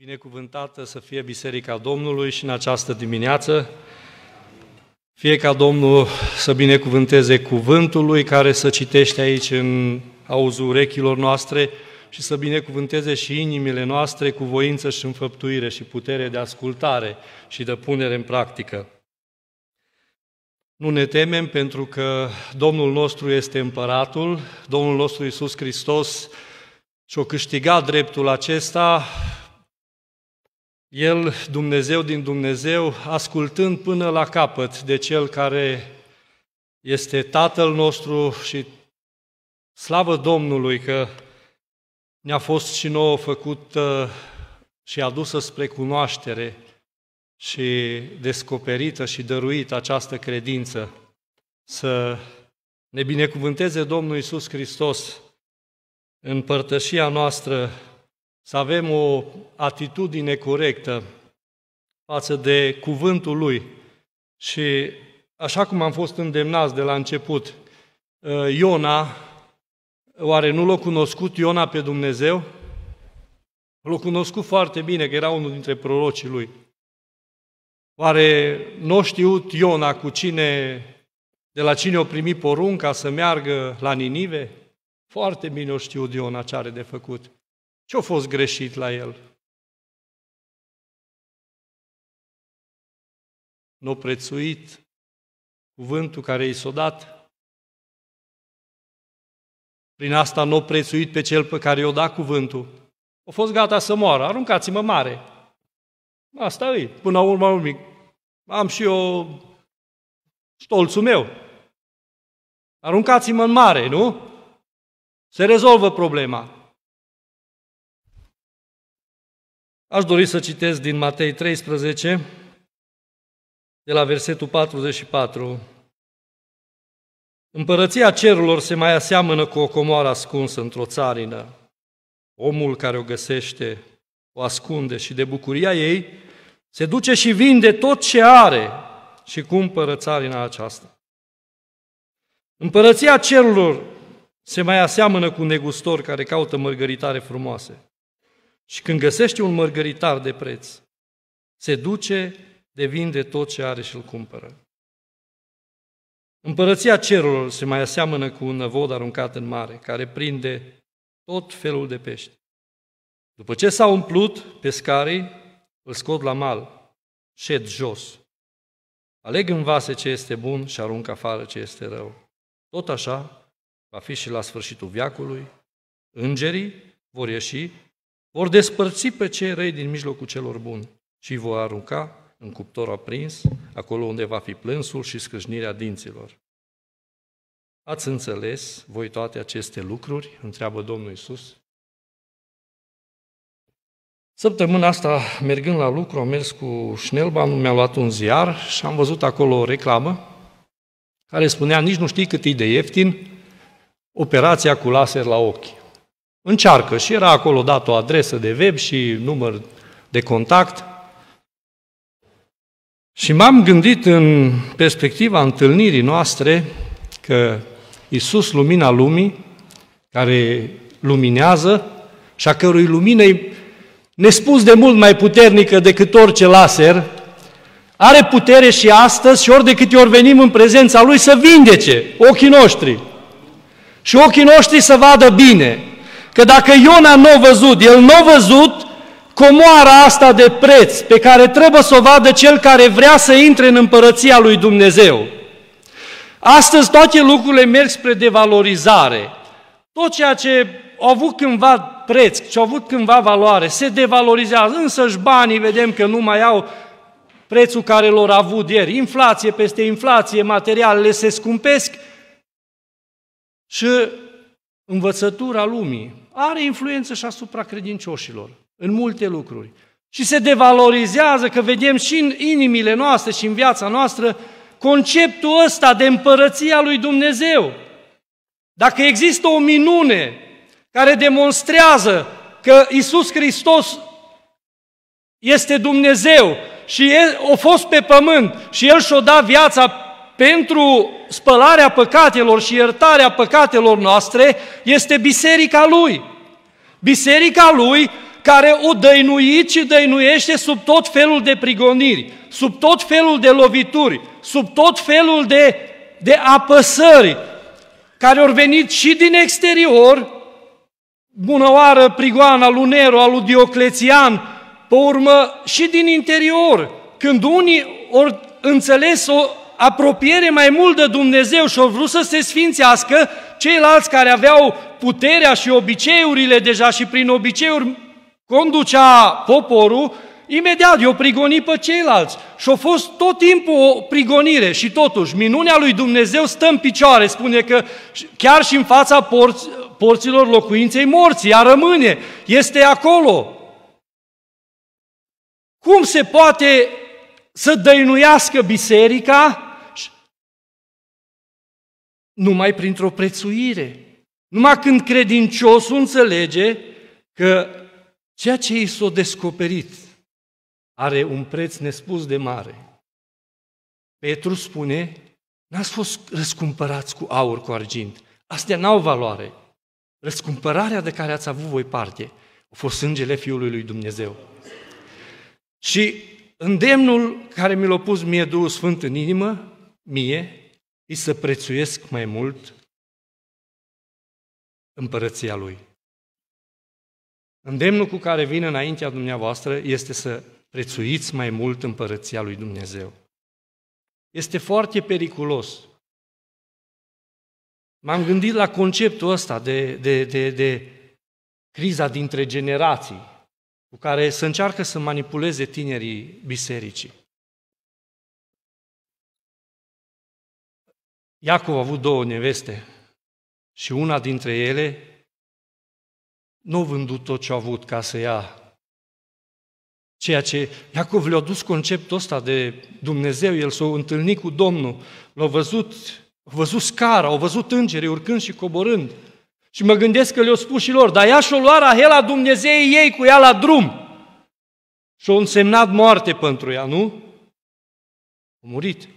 Binecuvântată să fie Biserica Domnului și în această dimineață. Fie ca Domnul să binecuvânteze cuvântul lui care să citește aici în auzul urechilor noastre și să binecuvânteze și inimile noastre cu voință și înfăptuire și putere de ascultare și de punere în practică. Nu ne temem pentru că Domnul nostru este împăratul, Domnul nostru Iisus Hristos și-o câștigat dreptul acesta el, Dumnezeu din Dumnezeu, ascultând până la capăt de Cel care este Tatăl nostru și slavă Domnului că ne-a fost și nouă făcută și adusă spre cunoaștere și descoperită și dăruită această credință. Să ne binecuvânteze Domnul Iisus Hristos în părtășia noastră să avem o atitudine corectă față de cuvântul Lui. Și așa cum am fost îndemnați de la început, uh, Iona, oare nu l-a cunoscut Iona pe Dumnezeu? L-a cunoscut foarte bine, că era unul dintre prorocii lui. Oare nu a știut Iona cu cine, de la cine o primit porunca să meargă la Ninive? Foarte bine o știut Iona ce are de făcut. Ce-a fost greșit la el? Nu prețuit cuvântul care i s-a dat. Prin asta nu prețuit pe cel pe care i-a dat cuvântul. A fost gata să moară, aruncați-mă mare. Asta e, până la urmă, urmic. Am și eu stolțul meu. Aruncați-mă în mare, nu? Se rezolvă problema. Aș dori să citesc din Matei 13, de la versetul 44. Împărăția cerurilor se mai aseamănă cu o comoară ascunsă într-o țarină. Omul care o găsește o ascunde și de bucuria ei se duce și vinde tot ce are și cumpără țarina aceasta. Împărăția cerurilor se mai aseamănă cu un negustor care caută mărgăritare frumoase. Și când găsește un mărgăritar de preț, se duce, de tot ce are și îl cumpără. Împărăția cerurilor se mai aseamănă cu un năvod aruncat în mare, care prinde tot felul de pești. După ce s-au umplut, pescarii îl scot la mal, șed jos. Aleg în vase ce este bun și arunc afară ce este rău. Tot așa va fi și la sfârșitul viacului. Îngerii vor ieși vor despărți pe cei răi din mijlocul celor buni și îi vor arunca în cuptor aprins, acolo unde va fi plânsul și scâșnirea dinților. Ați înțeles voi toate aceste lucruri? Întreabă Domnul Isus. Săptămâna asta, mergând la lucru, am mers cu Șnelba, mi-a luat un ziar și am văzut acolo o reclamă care spunea, nici nu știi cât e de ieftin, operația cu laser la ochi. Încearcă și era acolo dat o adresă de web și număr de contact. Și m-am gândit în perspectiva întâlnirii noastre că Isus, lumina lumii, care luminează și a cărui lumină e nespus de mult mai puternică decât orice laser, are putere și astăzi și ori de câte ori venim în prezența Lui să vindece ochii noștri și ochii noștri să vadă bine, Că dacă Iona nu a văzut, el nu a văzut comoara asta de preț pe care trebuie să o vadă cel care vrea să intre în împărăția lui Dumnezeu. Astăzi toate lucrurile merg spre devalorizare. Tot ceea ce au avut cândva preț, ce au avut cândva valoare, se devalorizează, Însă și banii vedem că nu mai au prețul care l-au avut ieri. Inflație peste inflație, materialele se scumpesc și învățătura lumii are influență și asupra credincioșilor, în multe lucruri. Și se devalorizează, că vedem și în inimile noastre și în viața noastră, conceptul ăsta de împărăția lui Dumnezeu. Dacă există o minune care demonstrează că Isus Hristos este Dumnezeu și a fost pe pământ și El și-a dat viața pentru spălarea păcatelor și iertarea păcatelor noastre este biserica lui. Biserica lui care o dăinuit și dăinuiește sub tot felul de prigoniri, sub tot felul de lovituri, sub tot felul de, de apăsări, care au venit și din exterior, bună oară prigoana lui Nero, al lui Dioclețian, pe urmă și din interior, când unii ori înțeles o apropiere mai mult de Dumnezeu și au vrut să se sfințească, ceilalți care aveau puterea și obiceiurile deja și prin obiceiuri conducea poporul, imediat i-o prigoni pe ceilalți. Și a fost tot timpul o prigonire și totuși minunea lui Dumnezeu stă în picioare, spune că chiar și în fața porți, porților locuinței morții, ea rămâne, este acolo. Cum se poate să dăinuiască biserica numai printr-o prețuire. Numai când credinciosul înțelege că ceea ce i s-a descoperit are un preț nespus de mare. Petru spune, n-ați fost răscumpărați cu aur, cu argint. Astea n-au valoare. Răscumpărarea de care ați avut voi parte a fost sângele Fiului lui Dumnezeu. Și îndemnul care mi l-a pus mie Duhul Sfânt în inimă, mie, și să prețuiesc mai mult împărăția Lui. Îndemnul cu care vin înaintea dumneavoastră este să prețuiți mai mult împărăția lui Dumnezeu. Este foarte periculos. M-am gândit la conceptul ăsta de, de, de, de criza dintre generații cu care se încearcă să manipuleze tinerii bisericii. Iacov a avut două neveste și una dintre ele nu a vândut tot ce a avut ca să ia Ceea ce Iacov le-a dus conceptul ăsta de Dumnezeu, el s-a întâlnit cu Domnul, l-a văzut, a văzut scara, au văzut îngerii urcând și coborând. Și mă gândesc că le a spus și lor, dar ea și-o lua Rahela Dumnezeu ei cu ea la drum. și a însemnat moarte pentru ea, nu? A murit.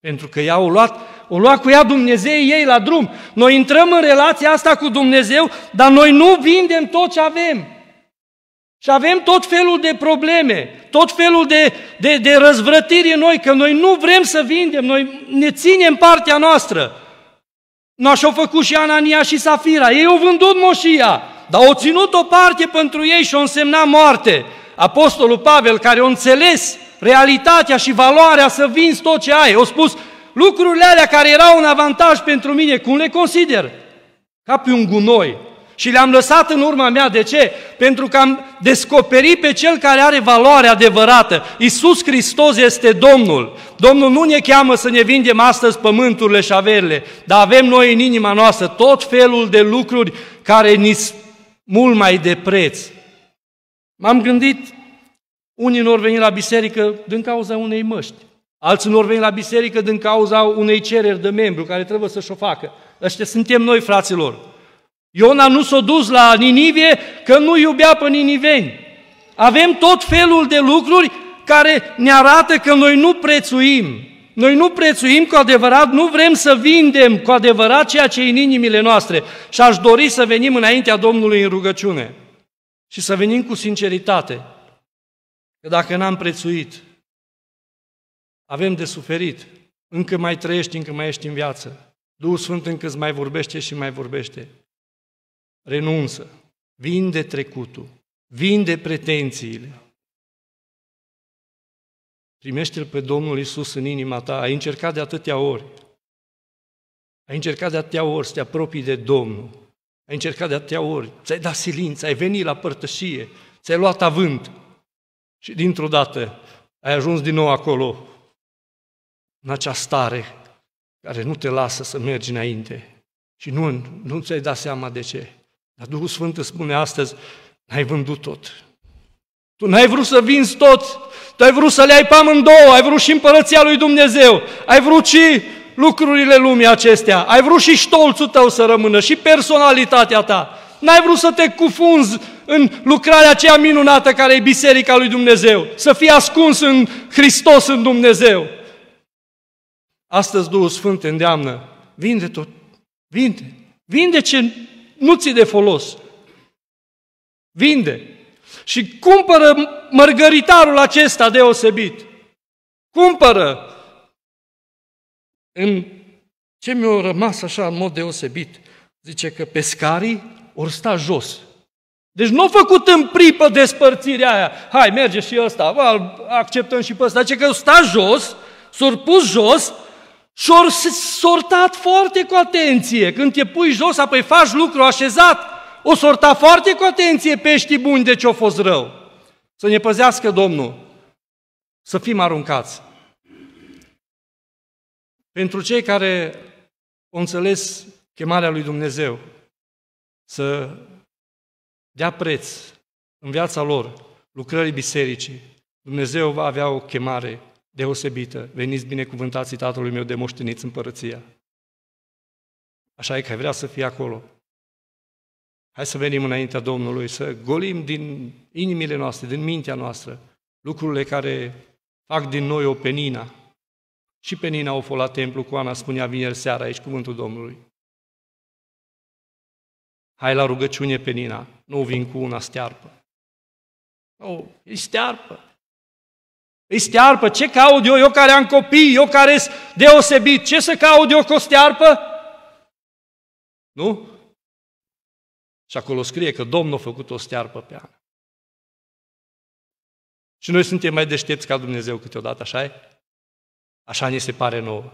Pentru că ea a luat o lua cu ea Dumnezeu ei la drum. Noi intrăm în relația asta cu Dumnezeu, dar noi nu vindem tot ce avem. Și avem tot felul de probleme, tot felul de, de, de răzvrătiri în noi, că noi nu vrem să vindem, noi ne ținem partea noastră. Nu așa au făcut și Anania și Safira. Ei au vândut moșia, dar au ținut o parte pentru ei și o însemna moarte. Apostolul Pavel, care a înțeles realitatea și valoarea să vinzi tot ce ai, a spus, lucrurile alea care erau un avantaj pentru mine, cum le consider? Ca pe un gunoi. Și le-am lăsat în urma mea. De ce? Pentru că am descoperit pe Cel care are valoare adevărată. Iisus Hristos este Domnul. Domnul nu ne cheamă să ne vindem astăzi pământurile și averile, dar avem noi în inima noastră tot felul de lucruri care ni mult mai de preț. M-am gândit, unii nu au venit la biserică din cauza unei măști. Alții nu veni la biserică din cauza unei cereri de membru care trebuie să-și o facă. Ăștia suntem noi, fraților. Iona nu s-a dus la Ninive că nu iubea pe niniveni. Avem tot felul de lucruri care ne arată că noi nu prețuim. Noi nu prețuim cu adevărat, nu vrem să vindem cu adevărat ceea ce e în inimile noastre. Și aș dori să venim înaintea Domnului în rugăciune și să venim cu sinceritate. Că dacă n-am prețuit, avem de suferit, încă mai trăiești, încă mai ești în viață. Duhul Sfânt încă îți mai vorbește și mai vorbește. Renunță, vinde trecutul, vinde pretențiile. Primește-L pe Domnul Isus în inima ta. Ai încercat de atâtea ori. Ai încercat de atâtea ori să te apropii de Domnul. Ai încercat de atâtea ori. Ți-ai dat silință, ai venit la părtășie, ți-ai luat avânt. Și dintr-o dată ai ajuns din nou acolo, în acea stare care nu te lasă să mergi înainte și nu, nu ți-ai dat seama de ce. Dar Duhul Sfânt îți spune astăzi, n-ai vândut tot. Tu n-ai vrut să vinzi tot, tu ai vrut să le ai pe amândouă, ai vrut și împărăția lui Dumnezeu, ai vrut și lucrurile lumii acestea, ai vrut și ștolțul tău să rămână și personalitatea ta. N-ai vrut să te cufunzi în lucrarea aceea minunată care e Biserica lui Dumnezeu, să fii ascuns în Hristos în Dumnezeu. Astăzi Duhul Sfânt te îndeamnă, vinde tot, vinde, vinde ce nu ți de folos. Vinde și cumpără mărgăritarul acesta deosebit. Cumpără în ce mi-a rămas așa în mod deosebit, zice că pescarii ori sta jos. Deci nu au făcut în pripă despărțirea aia. Hai, merge și ăsta, acceptăm și pe ăsta. Zice că sta jos, pus jos, și-au sortat foarte cu atenție. Când te pui jos, apoi faci lucru așezat, o sorta foarte cu atenție peștii buni de ce o fost rău. Să ne păzească Domnul, să fim aruncați. Pentru cei care au înțeles chemarea lui Dumnezeu să dea preț în viața lor lucrării bisericii, Dumnezeu va avea o chemare deosebită. Veniți binecuvântații Tatălui meu de moșteniți împărăția. Așa e că vrea să fie acolo. Hai să venim înaintea Domnului, să golim din inimile noastre, din mintea noastră, lucrurile care fac din noi o penina, Și penina o fă la templu, cu Ana spunea vineri seara aici cuvântul Domnului. Hai la rugăciune penina, nu vin cu una stearpă. Nu, e stearpă. Îi stearpă, ce caut eu, eu care am copii, eu care sunt deosebit, ce să caut eu cu o stearpă? Nu? Și acolo scrie că Domnul a făcut o stearpă pe ana. Și noi suntem mai deștepți ca Dumnezeu câteodată, așa e? Așa ne se pare nouă.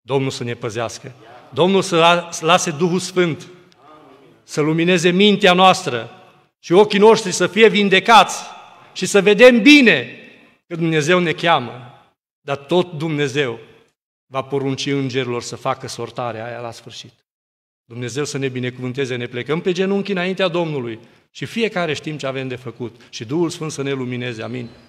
Domnul să ne păzească. Domnul să lase Duhul Sfânt să lumineze mintea noastră și ochii noștri să fie vindecați și să vedem bine că Dumnezeu ne cheamă, dar tot Dumnezeu va porunci îngerilor să facă sortarea aia la sfârșit. Dumnezeu să ne binecuvânteze, ne plecăm pe genunchi înaintea Domnului și fiecare știm ce avem de făcut și Duhul Sfânt să ne lumineze. Amin.